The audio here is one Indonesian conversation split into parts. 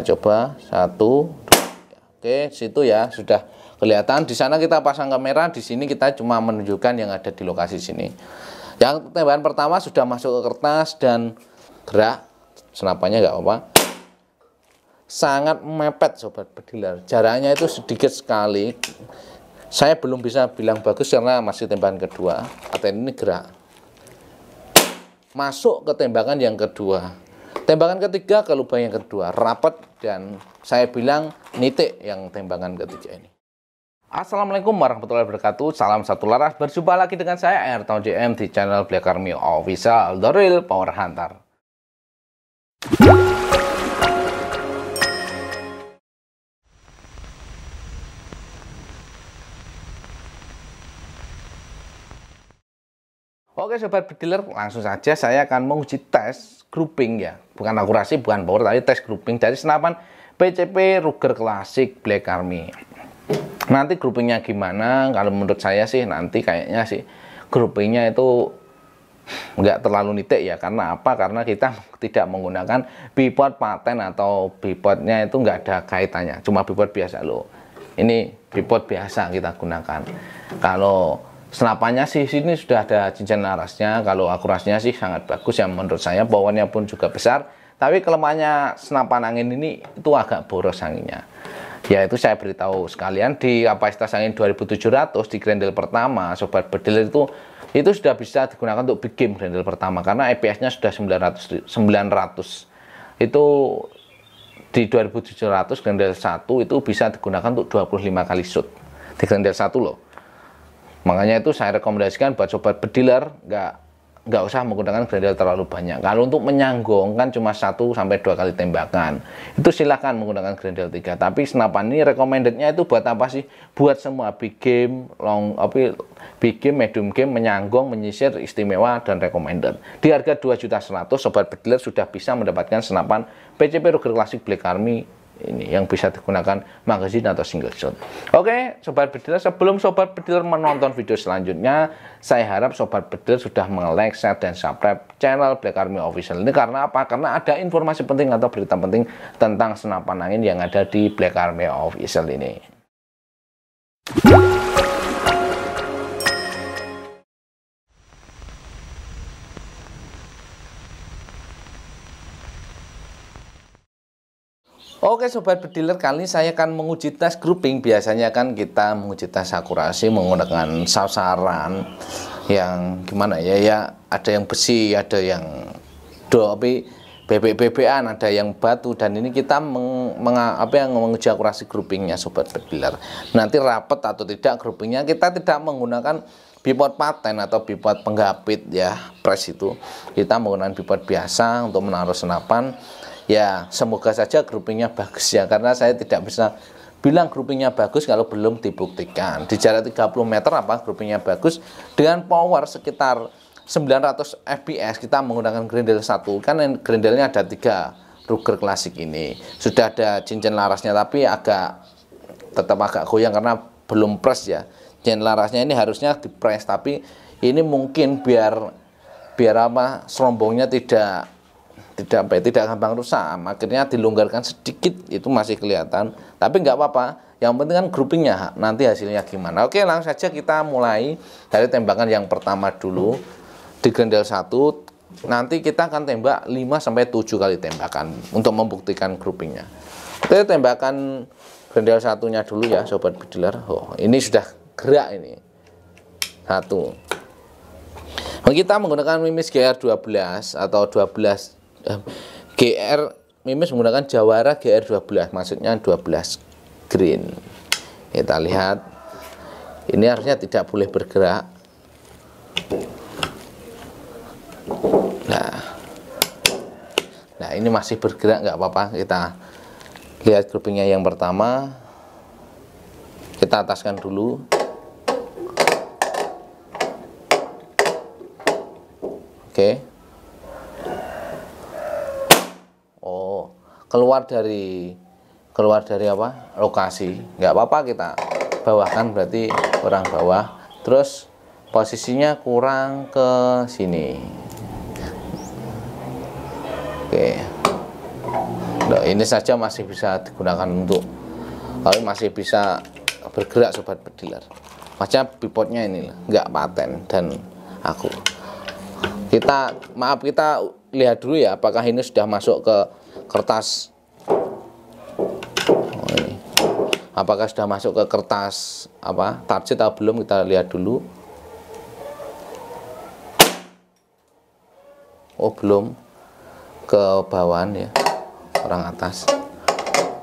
kita coba satu oke situ ya sudah kelihatan di sana kita pasang kamera di sini kita cuma menunjukkan yang ada di lokasi sini yang tembakan pertama sudah masuk ke kertas dan gerak senapannya nggak apa-apa sangat mepet sobat pediler, jaraknya itu sedikit sekali saya belum bisa bilang bagus karena masih tembakan kedua atau ini gerak masuk ke tembakan yang kedua Tembakan ketiga ke lubang yang kedua, rapat dan saya bilang nitik yang tembakan ketiga ini. Assalamualaikum warahmatullahi wabarakatuh Salam satu laras Berjumpa lagi dengan saya Ayrton JM di channel Black Army Official The Real Power Hunter Oke Sobat Bediler, langsung saja saya akan menguji tes grouping ya. Bukan akurasi, bukan power, tapi tes grouping dari senapan PCP Ruger Classic Black Army. Nanti groupingnya gimana? Kalau menurut saya sih nanti kayaknya sih groupingnya itu nggak terlalu nitik ya karena apa karena kita tidak menggunakan bipod paten atau bipodnya itu nggak ada kaitannya cuma bipod biasa loh ini bipod biasa kita gunakan kalau senapannya sih sini sudah ada cincin arasnya kalau akurasinya sih sangat bagus ya menurut saya powernya pun juga besar tapi kelemahannya senapan angin ini itu agak boros anginnya ya itu saya beritahu sekalian di kapasitas angin 2700 di grendel pertama sobat bedil itu itu sudah bisa digunakan untuk big game grendel pertama karena EPS nya sudah 900 900 itu di 2700 grendel 1 itu bisa digunakan untuk 25 kali shoot di grendel 1 loh Makanya itu saya rekomendasikan buat sobat bediler nggak nggak usah menggunakan grendel terlalu banyak. Kalau untuk menyanggung kan cuma satu sampai dua kali tembakan. Itu silahkan menggunakan grendel 3. Tapi senapan ini recommendednya itu buat apa sih? Buat semua big game, long apa big game, medium game, menyanggung, menyisir, istimewa dan recommended. Di harga 2.100 sobat bediler sudah bisa mendapatkan senapan PCP Ruger Classic Black Army ini yang bisa digunakan magazine atau single shot. Oke, sobat bediler, sebelum sobat bediler menonton video selanjutnya, saya harap sobat bediler sudah like, share dan subscribe channel Black Army Official ini karena apa? Karena ada informasi penting atau berita penting tentang senapan angin yang ada di Black Army Official ini. Oke sobat pediler kali ini saya akan menguji tes grouping biasanya kan kita menguji tes akurasi menggunakan sasaran yang gimana ya ya ada yang besi ada yang dobi bebek-bebekan ada yang batu dan ini kita meng, meng, apa yang menguji akurasi groupingnya sobat pediler nanti rapet atau tidak groupingnya kita tidak menggunakan bipod paten atau bipod penggapit ya press itu kita menggunakan bipod biasa untuk menaruh senapan ya semoga saja groupingnya bagus ya karena saya tidak bisa bilang groupingnya bagus kalau belum dibuktikan di jarak 30 meter apa groupingnya bagus dengan power sekitar 900 fps kita menggunakan grendel satu kan grendelnya ada tiga Ruger klasik ini sudah ada cincin larasnya tapi agak tetap agak goyang karena belum press ya cincin larasnya ini harusnya di press tapi ini mungkin biar biar apa serombongnya tidak tidak baik, ya, tidak gampang rusak akhirnya dilonggarkan sedikit itu masih kelihatan tapi nggak apa-apa yang penting kan groupingnya nanti hasilnya gimana oke langsung saja kita mulai dari tembakan yang pertama dulu di grendel satu nanti kita akan tembak 5 sampai tujuh kali tembakan untuk membuktikan groupingnya oke tembakan grendel satunya dulu ya sobat bediler oh ini sudah gerak ini satu nah, kita menggunakan mimis GR12 atau 12 GR Mimis menggunakan Jawara GR12 maksudnya 12 green kita lihat ini harusnya tidak boleh bergerak nah nah ini masih bergerak nggak apa-apa kita lihat grupnya yang pertama kita ataskan dulu oke okay. keluar dari keluar dari apa lokasi nggak apa-apa kita bawahkan berarti kurang bawah terus posisinya kurang ke sini oke Loh, ini saja masih bisa digunakan untuk kalau masih bisa bergerak sobat pediler macam pivotnya ini nggak paten dan aku kita maaf kita lihat dulu ya apakah ini sudah masuk ke kertas oh, apakah sudah masuk ke kertas apa target atau belum kita lihat dulu oh belum ke bawahan ya orang atas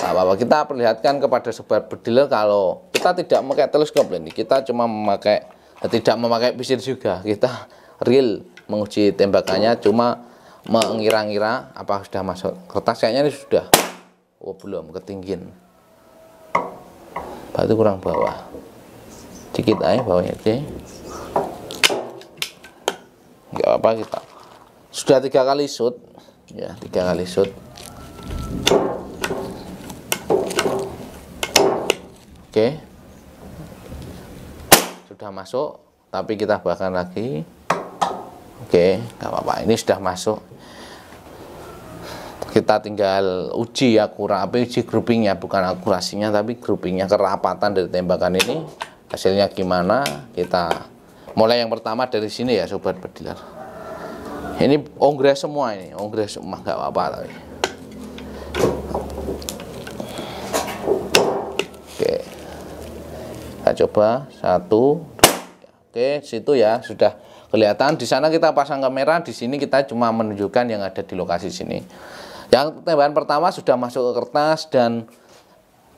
Nah, apa kita perlihatkan kepada sobat bediler kalau kita tidak memakai teleskop ini kita cuma memakai tidak memakai pisir juga kita real menguji tembakannya cuma mengira-ngira apa sudah masuk kertas kayaknya ini sudah oh belum ketinggian batu kurang bawah sedikit aja bawahnya oke nggak apa, apa kita sudah tiga kali shoot ya tiga kali shoot oke sudah masuk tapi kita bahkan lagi Oke, okay, nggak apa-apa. Ini sudah masuk. Kita tinggal uji ya kurang apa uji groupingnya bukan akurasinya tapi groupingnya kerapatan dari tembakan ini hasilnya gimana kita mulai yang pertama dari sini ya sobat pediler. ini onggres semua ini onggres semua nggak apa-apa tapi oke kita coba satu oke situ ya sudah kelihatan di sana kita pasang kamera di sini kita cuma menunjukkan yang ada di lokasi sini yang tembakan pertama sudah masuk ke kertas dan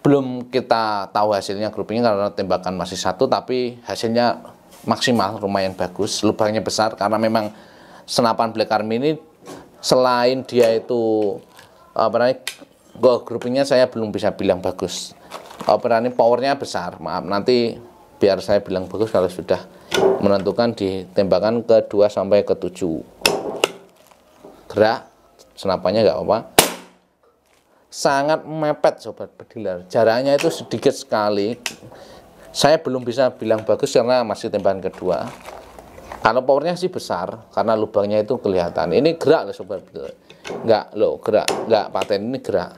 belum kita tahu hasilnya grupnya karena tembakan masih satu tapi hasilnya maksimal lumayan bagus lubangnya besar karena memang senapan Black Army ini selain dia itu apa namanya grupnya saya belum bisa bilang bagus apa namanya powernya besar maaf nanti biar saya bilang bagus kalau sudah menentukan di tembakan ke-2 sampai ke-7 gerak senapannya enggak apa sangat mepet sobat pedilar jaraknya itu sedikit sekali saya belum bisa bilang bagus karena masih tembakan kedua kalau powernya sih besar karena lubangnya itu kelihatan ini gerak loh sobat pedilar enggak lo gerak enggak paten ini gerak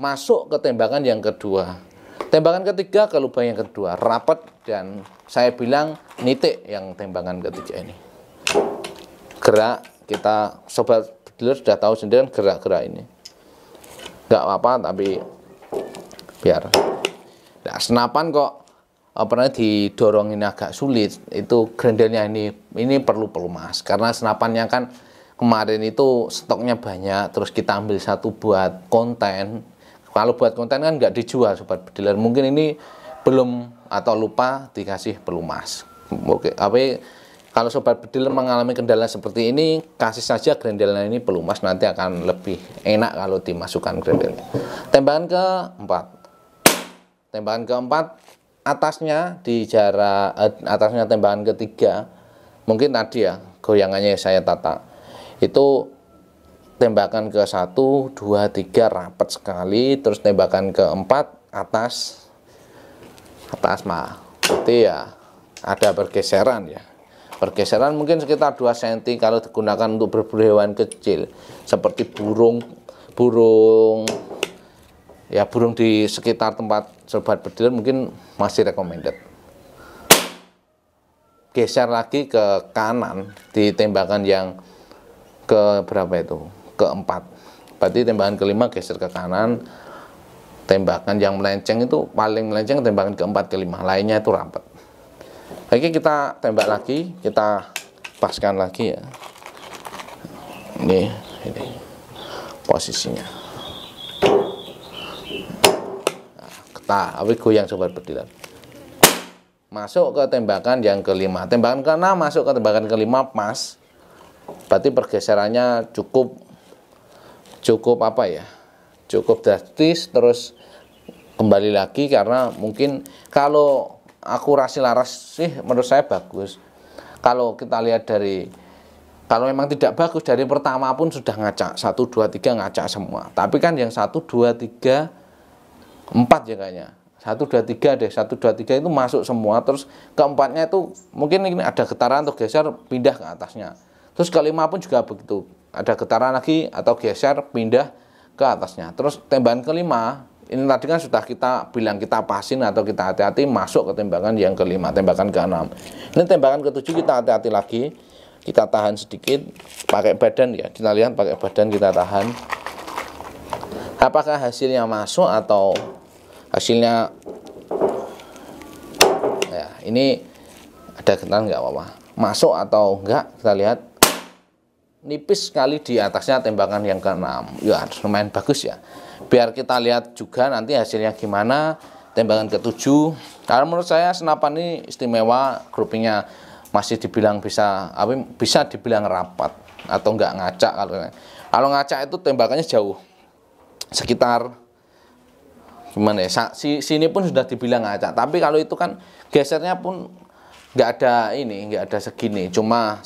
masuk ke tembakan yang kedua Tembakan ketiga ke lubang yang kedua, rapat dan saya bilang nitik yang tembakan ketiga ini. Gerak kita sobat dealer sudah tahu sendiri gerak-gerak ini. Enggak apa-apa tapi biar. Nah, senapan kok apa ini agak sulit itu grendelnya ini ini perlu pelumas karena senapannya kan kemarin itu stoknya banyak terus kita ambil satu buat konten kalau buat konten kan nggak dijual sobat bediler. Mungkin ini belum atau lupa dikasih pelumas. Oke, tapi ya? kalau sobat bediler mengalami kendala seperti ini, kasih saja grendelnya ini pelumas nanti akan lebih enak kalau dimasukkan grendelnya. Tembakan keempat. Tembakan keempat atasnya di jarak eh, atasnya tembakan ketiga mungkin tadi ya goyangannya saya tata itu tembakan ke satu dua tiga rapat sekali terus tembakan ke empat atas atas mah berarti ya ada pergeseran ya pergeseran mungkin sekitar 2 cm kalau digunakan untuk berburu hewan kecil seperti burung burung ya burung di sekitar tempat sobat berdiri mungkin masih recommended geser lagi ke kanan di tembakan yang ke berapa itu keempat. Berarti tembakan kelima geser ke kanan. Tembakan yang melenceng itu paling melenceng tembakan keempat kelima. Lainnya itu rapat. Oke kita tembak lagi, kita paskan lagi ya. Ini, ini posisinya. Nah, kita awi goyang sobat bedilan masuk ke tembakan yang kelima. Tembakan keenam masuk ke tembakan kelima pas. Berarti pergeserannya cukup cukup apa ya cukup drastis terus kembali lagi karena mungkin kalau akurasi laras sih menurut saya bagus kalau kita lihat dari kalau memang tidak bagus dari pertama pun sudah ngacak satu dua tiga ngacak semua tapi kan yang satu dua tiga empat ya kayaknya satu dua tiga deh satu dua tiga itu masuk semua terus keempatnya itu mungkin ini ada getaran atau geser pindah ke atasnya terus kelima pun juga begitu ada getaran lagi atau geser pindah ke atasnya. Terus tembakan kelima, ini tadi kan sudah kita bilang kita pasin atau kita hati-hati masuk ke tembakan yang kelima, tembakan keenam. Ini tembakan ketujuh kita hati-hati lagi, kita tahan sedikit pakai badan ya. Kita lihat pakai badan kita tahan. Apakah hasilnya masuk atau hasilnya ya ini ada getaran nggak apa-apa masuk atau enggak kita lihat nipis sekali di atasnya tembakan yang keenam. Ya lumayan bagus ya. Biar kita lihat juga nanti hasilnya gimana. Tembakan ketujuh. Karena menurut saya senapan ini istimewa groupingnya masih dibilang bisa apa bisa dibilang rapat atau enggak ngacak kalau kalau ngacak itu tembakannya jauh sekitar gimana ya si, sini pun sudah dibilang ngacak tapi kalau itu kan gesernya pun enggak ada ini enggak ada segini cuma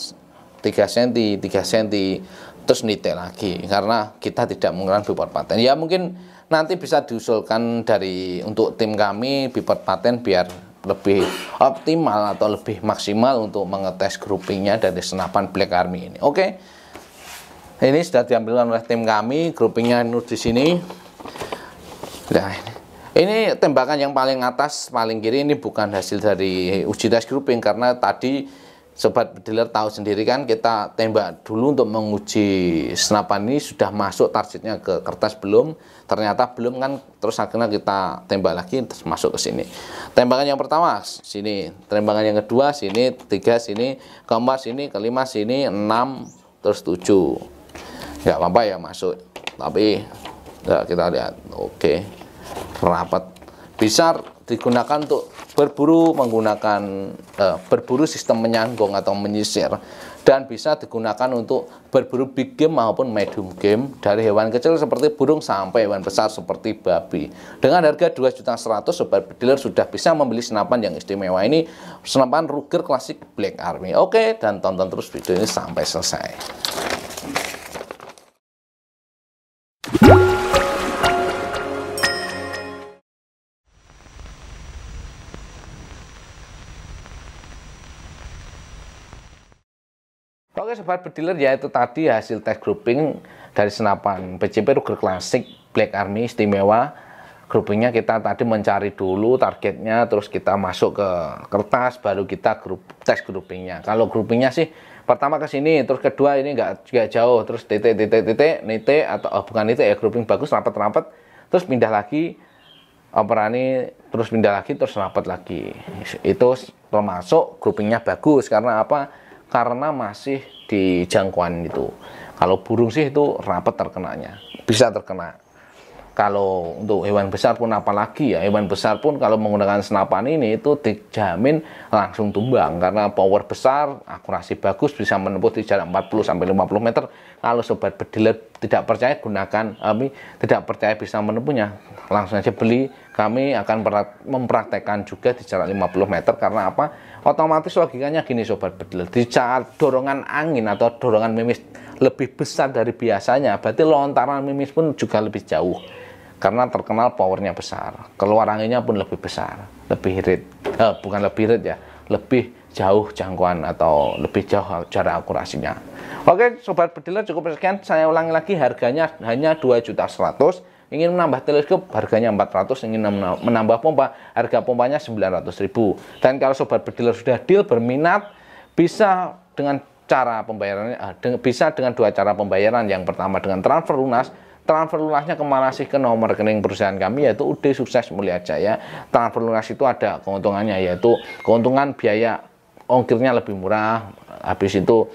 3 cm, 3 cm, terus nitek lagi karena kita tidak menggunakan bipod paten. Ya mungkin nanti bisa diusulkan dari untuk tim kami bipod paten biar lebih optimal atau lebih maksimal untuk mengetes groupingnya dari senapan Black Army ini. Oke. Ini sudah diambil oleh tim kami, groupingnya nur di sini. Nah, ini. ini tembakan yang paling atas, paling kiri ini bukan hasil dari uji tes grouping karena tadi Sobat dealer tahu sendiri kan kita tembak dulu untuk menguji senapan ini sudah masuk targetnya ke kertas belum ternyata belum kan terus akhirnya kita tembak lagi terus masuk ke sini tembakan yang pertama sini tembakan yang kedua sini tiga sini keempat sini kelima sini enam terus tujuh nggak apa-apa ya masuk tapi ya, kita lihat oke rapat besar digunakan untuk berburu menggunakan eh, berburu sistem menyanggung atau menyisir dan bisa digunakan untuk berburu big game maupun medium game dari hewan kecil seperti burung sampai hewan besar seperti babi. Dengan harga 2.100 sobat dealer sudah bisa membeli senapan yang istimewa ini, senapan Ruger klasik Black Army. Oke, dan tonton terus video ini sampai selesai. sobat pediler ya itu tadi hasil tes grouping dari senapan PCP Ruger klasik Black Army istimewa groupingnya kita tadi mencari dulu targetnya terus kita masuk ke kertas baru kita grup tes groupingnya kalau groupingnya sih pertama ke sini terus kedua ini enggak juga jauh terus titik titik titik titik atau oh, bukan itu ya grouping bagus rapat rapat terus pindah lagi operani terus pindah lagi terus rapat lagi itu termasuk groupingnya bagus karena apa karena masih di jangkauan itu. Kalau burung sih itu rapat terkenanya, bisa terkena. Kalau untuk hewan besar pun apalagi ya, hewan besar pun kalau menggunakan senapan ini itu dijamin langsung tumbang karena power besar, akurasi bagus bisa menempuh di jarak 40 sampai 50 meter. Kalau sobat bediler tidak percaya gunakan kami tidak percaya bisa menempuhnya langsung aja beli kami akan mempraktekkan juga di jarak 50 meter karena apa otomatis logikanya gini sobat bedil di saat dorongan angin atau dorongan mimis lebih besar dari biasanya berarti lontaran mimis pun juga lebih jauh karena terkenal powernya besar keluar anginnya pun lebih besar lebih irit eh, bukan lebih irit ya lebih jauh jangkauan atau lebih jauh cara akurasinya. Oke, sobat pediler cukup sekian. Saya ulangi lagi harganya hanya juta 2.100 ingin menambah teleskop harganya 400 ingin menambah pompa harga pompanya 900.000 dan kalau sobat pediler sudah deal berminat bisa dengan cara pembayarannya eh, bisa dengan dua cara pembayaran yang pertama dengan transfer lunas transfer lunasnya kemana sih ke nomor rekening perusahaan kami yaitu UD Sukses Mulia Jaya transfer lunas itu ada keuntungannya yaitu keuntungan biaya ongkirnya lebih murah habis itu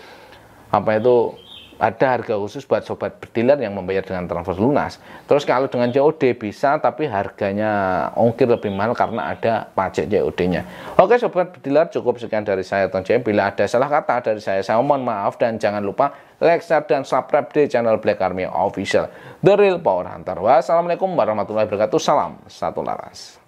apa itu ada harga khusus buat sobat dealer yang membayar dengan transfer lunas. Terus kalau dengan COD bisa, tapi harganya ongkir lebih mahal karena ada pajak COD-nya. Oke sobat dealer, cukup sekian dari saya Tom Jaya. Bila ada salah kata dari saya, saya mohon maaf dan jangan lupa like, share, dan subscribe di channel Black Army Official. The Real Power Hunter. Wassalamualaikum warahmatullahi wabarakatuh. Salam satu laras.